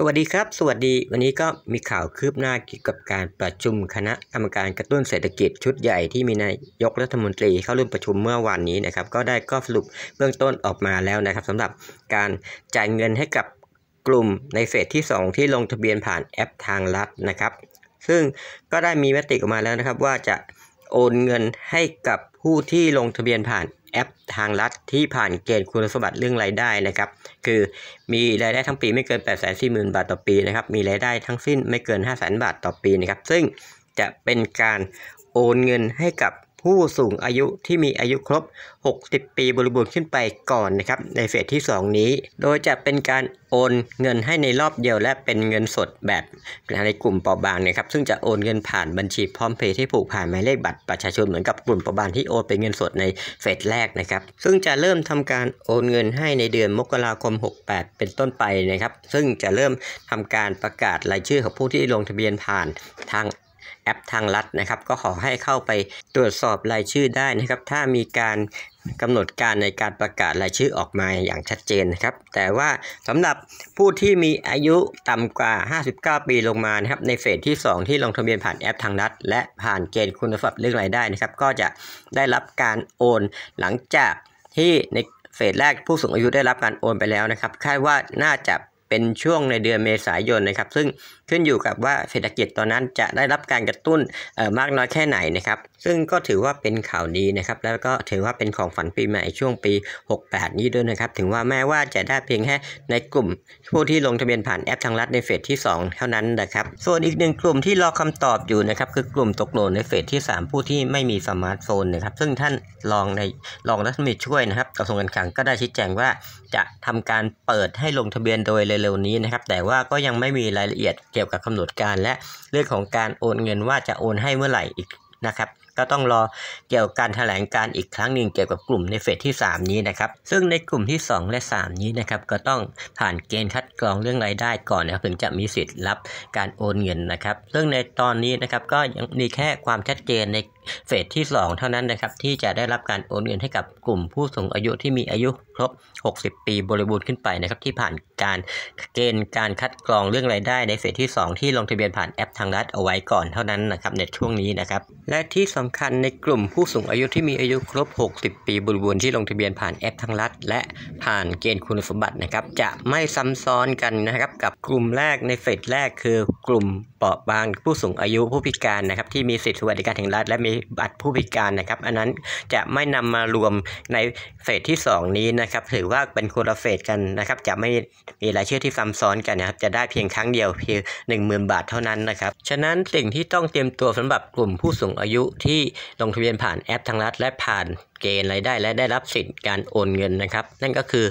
สวัสดีครับ สวัสดี วันนี้ก็มีข่าวคืบหน้าเกี่ยวกับการประชุมคณะกรรมการกระตุ้นเศรษฐกิจชุดใหญ่ที่มีนายกรัฐมนตรี เข้าร่วมประชุมเมื่อวานนี้นะครับ ก็ได้ก็สรุปเบื้องต้นออกมาแล้วนะครับสำหรับการจ่ายเงินให้กับกลุ่มในเฟสที่ 2 ที่ลงทะเบียนผ่านแอปทางรัฐนะครับ ซึ่งก็ได้มีมติออกมาแล้วนะครับว่าจะโอนเงินให้กับผู้ที่ลงทะเบียนผ่านแอปทางรัฐที่ผ่านเกณฑ์คุณสมบัติเรื่องรายได้นะครับ คือมีรายได้ทั้งปีไม่เกิน 8 4 0 0 0 0 บาทต่อปีนะครับ มีรายได้ทั้งสิ้นไม่เกิน 5 0 0 0 0นบาทต่อปีนะครับ ซึ่งจะเป็นการโอนเงินให้กับผู้สูงอายุที่มีอายุครบ 60 ปีบริบูรณ์ขึ้นไปก่อนนะครับในเฟสที่ 2 นี้ โดยจะเป็นการโอนเงินให้ในรอบเดียวและเป็นเงินสดแบบในกลุ่มปอบางนะครับซึ่งจะโอนเงินผ่านบัญชีพร้อมเพย์ที่ผูกผ่านหมายเลขบัตรประชาชนเหมือนกับกลุ่มปอบางที่โอนเป็นเงินสดในเฟสแรกนะครับซึ่งจะเริ่มทำการโอนเงินให้ในเดือนมกราคม 68 เป็นต้นไปนะครับซึ่งจะเริ่มทำการประกาศรายชื่อของผู้ที่ลงทะเบียนผ่านทางแอปทางลัดนะครับ ก็ขอให้เข้าไปตรวจสอบรายชื่อได้นะครับ ถ้ามีการกำหนดการในการประกาศรายชื่อออกมาอย่างชัดเจนนะครับ แต่ว่าสำหรับผู้ที่มีอายุต่ำกว่า 59 ปีลงมานะครับในเฟสที่ 2 ที่ลงทะเบียนผ่านแอปทางรัฐและผ่านเกณฑ์คุณสมบัติเรื่องรายได้นะครับ ก็จะได้รับการโอนหลังจากที่ ในเฟสแรกผู้สูงอายุได้รับการโอนไปแล้วนะครับคาดว่าน่าจะเป็นช่วงในเดือนเมษายนนะครับซึ่งขึ้นอยู่กับว่าเศรษฐกิจตอนนั้นจะได้รับการกระตุ้นมากน้อยแค่ไหนนะครับซึ่งก็ถือว่าเป็นข่าวดีนะครับแล้วก็ถือว่าเป็นของฝันปีใหม่ช่วงปี 68 นี้ด้วยนะครับถึงว่าแม้ว่าจะได้เพียงแค่ในกลุ่มผู้ที่ลงทะเบียนผ่านแอปทางรัฐในเฟสที่ 2เท่านั้นนะครับส่วนอีกหนึ่งกลุ่มที่รอคำตอบอยู่นะครับคือกลุ่มตกหล่นในเฟสที่ 3 ผู้ที่ไม่มีสมาร์ทโฟนนะครับซึ่งท่านรองในรองรัฐมนตรีช่วยนะครับกระทรวงการคลังก็ได้ชี้แจงว่าจะทำการเปิดให้ลงทะเบียนโดยเเร็วๆนี้นะครับแต่ว่าก็ยังไม่มีรายละเอียดเกี่ยวกับกำหนดการ และเรื่องของการโอนเงินว่าจะโอนให้เมื่อไหร่อีกนะครับก็ต้องรอเกี่ยวกับการแถลงการอีกครั้งหนึ่งเกี่ยวกับกลุ่มในเฟสที่ 3 นี้นะครับซึ่งในกลุ่มที่ 2 และ 3 นี้นะครับก็ต้องผ่านเกณฑ์คัดกรองเรื่องรายได้ก่อนนะครับถึงจะมีสิทธิ์รับการโอนเงินนะครับซึ่งในตอนนี้นะครับก็ยังมีแค่ความชัดเจนในเฟสที่ 2 เท่านั้นนะครับที่จะได้รับการโอนเงินให้กับกลุ่มผู้สูงอายุที่มีอายุ ครบ 60 ปีบริบูรณ์ขึ้นไปนะครับที่ผ่านการเกณฑ์การคัดกรองเรื่องรายได้ในเฟสที่ 2 ที่ลงทะเบียนผ่านแอปทางรัฐเอาไว้ก่อนเท่านั้นนะครับในช่วงนี้นะครับและที่สำคัญในกลุ่มผู้สูงอายุที่มีอายุ ครบ 60 ปีบริบูรณ์ที่ลงทะเบียนผ่านแอปทางรัฐและผ่านเกณฑ์คุณสมบัตินะครับ จะไม่ซ้ำซ้อนกันนะครับกับกลุ่มแรกในเฟสแรกคือกลุ่มเปราะบางผู้สูงอายุผู้พิการนะครับที่มีสิทธิสวัสดิการแห่งรัฐและมีบัตรผู้พิการนะครับอันนั้นจะไม่นำมารวมในเฟสที่2 นี้นะครับถือว่าเป็นคนละเฟสกันนะครับจะไม่มีรายชื่อที่ซ้ำซ้อนกันนะครับจะได้เพียงครั้งเดียวเพียง1 0,000 บาทเท่านั้นนะครับฉะนั้นสิ่งที่ต้องเตรียมตัวสำหรับกลุ่มผู้สูงอายุ ที่ลงทะเบียนผ่านแอปทางรัฐและผ่านเกณฑ์รายได้และได้รับสิทธิ์การโอนเงินนะครับ นั่นก็คือ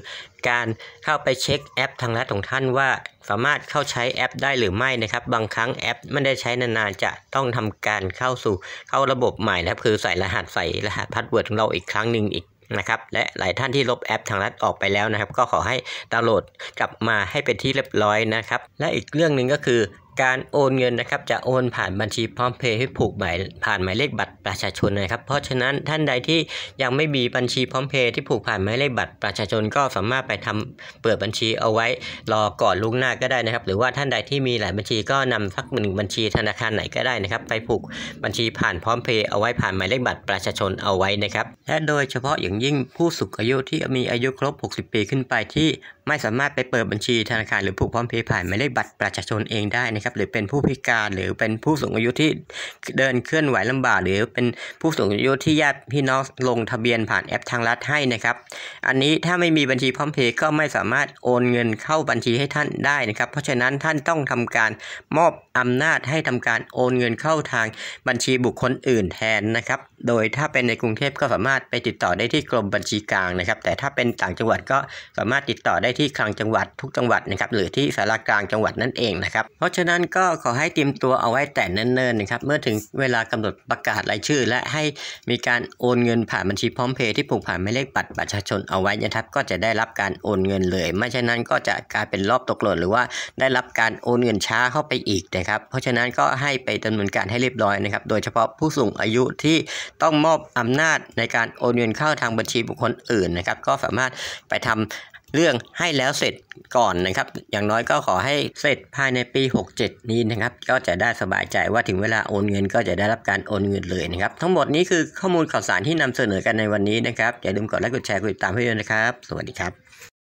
การเข้าไปเช็คแอปทางรัฐของท่านว่า สามารถเข้าใช้แอปได้หรือไม่นะครับ บางครั้งแอปไม่ได้ใช้นานๆจะต้องทำการเข้าสู่เข้าระบบใหม่นะครับคือใส่รหัสใส่รหัสพาสเวิร์ดของเราอีกครั้งหนึ่งอีกนะครับและหลายท่านที่ลบแอปทางรัฐออกไปแล้วนะครับก็ขอให้ดาวน์โหลดกลับมาให้เป็นที่เรียบร้อยนะครับและอีกเรื่องหนึ่งก็คือการโอนเงินนะครับจะโอนผ่านบัญชีพร้อมเพย์ให้ผูกหมายผ่านหมายเลขบัตรประชาชนนะครับเพราะฉะนั้นท่านใดที่ยังไม่มีบัญชีพร้อมเพย์ที่ผูกผ่านหมายเลขบัตรประชาชนก็สามารถไปทำเปิดบัญชีเอาไว้ รอก่อนลุวงหน้าก็ได้นะครับ หรือว่าท่านใดที่มีหลายบัญชีก็นำสักหนึ่งบัญชีธนาคารไหนก็ได้นะครับ ไปผูกบัญชีผ่านพร้อมเพย์เอาไว้ผ่านหมายเลขบัตรประชาชนเอาไว้นะครับและโดยเฉพาะอย่างยิ่งผู้สูงอายุที่มีอายุครบ 60 ปีขึ้นไปที่ไม่สามารถไปเปิดบัญชีธนาคาร หรือผูกพร้อมเพย์ผ่านหมายเลขบัตรประชาชนเองได้นะครับครับหรือเป็นผู้พิการหรือเป็นผู้สูงอายุที่ เดินเคลื่อนไหวลำบาก หรือเป็นผู้สูงอายุที่ญาติพี่น้องลงทะเบียนผ่านแอปทางรัฐให้นะครับอันนี้ถ้าไม่มีบัญชีพร้อมเพย์ก็ไม่สามารถโอนเงินเข้าบัญชีให้ท่านได้นะครับเพราะฉะนั้นท่านต้องทำการมอบอำนาจให้ทำการโอนเงินเข้าทางบัญชีบุคคลอื่นแทนนะครับโดยถ้าเป็นในกรุงเทพก็สามารถไปติดต่อได้ที่กรมบัญชีกลางนะครับแต่ถ้าเป็นต่างจังหวัดก็สามารถติดต่อได้ที่คลังจังหวัดทุกจังหวัดนะครับหรือที่สารกลางจังหวัดนั่นเองนะครับเพราะฉะนั้นนั้นก็ขอให้เตรียมตัวเอาไว้แต่เนิ่นๆนะครับเมื่อถึงเวลากำหนดประกาศรายชื่อ และให้มีการโอนเงินผ่านบัญชีพร้อมเพย์ที่ผูกผ่านหมายเลขบัตรประชาชนเอาไว้นะครับก็จะได้รับการโอนเงินเลยไม่เช่นนั้นก็จะกลายเป็นรอบตกหล่นหรือว่าได้รับการโอนเงินช้าเข้าไปอีกนะครับเพราะฉะนั้นก็ให้ไปดำาเนินการให้เรียบร้อยนะครับโดยเฉพาะผู้สูงอายุที่ต้องมอบอำนาจในการโอนเงินเข้าทางบัญชีบุคคลอื่นนะครับก็สามารถไปทำเรื่องให้แล้วเสร็จก่อนนะครับ อย่างน้อยก็ขอให้เสร็จภายในปี67 นี้นะครับ ก็จะได้สบายใจว่าถึงเวลาโอนเงินก็จะได้รับการโอนเงินเลยนะครับ ทั้งหมดนี้คือข้อมูลข่าวสารที่นำเสนอกันในวันนี้นะครับอย่าลืมกดไลค์กดแชร์กดติดตามให้ด้วยนะครับสวัสดีครับ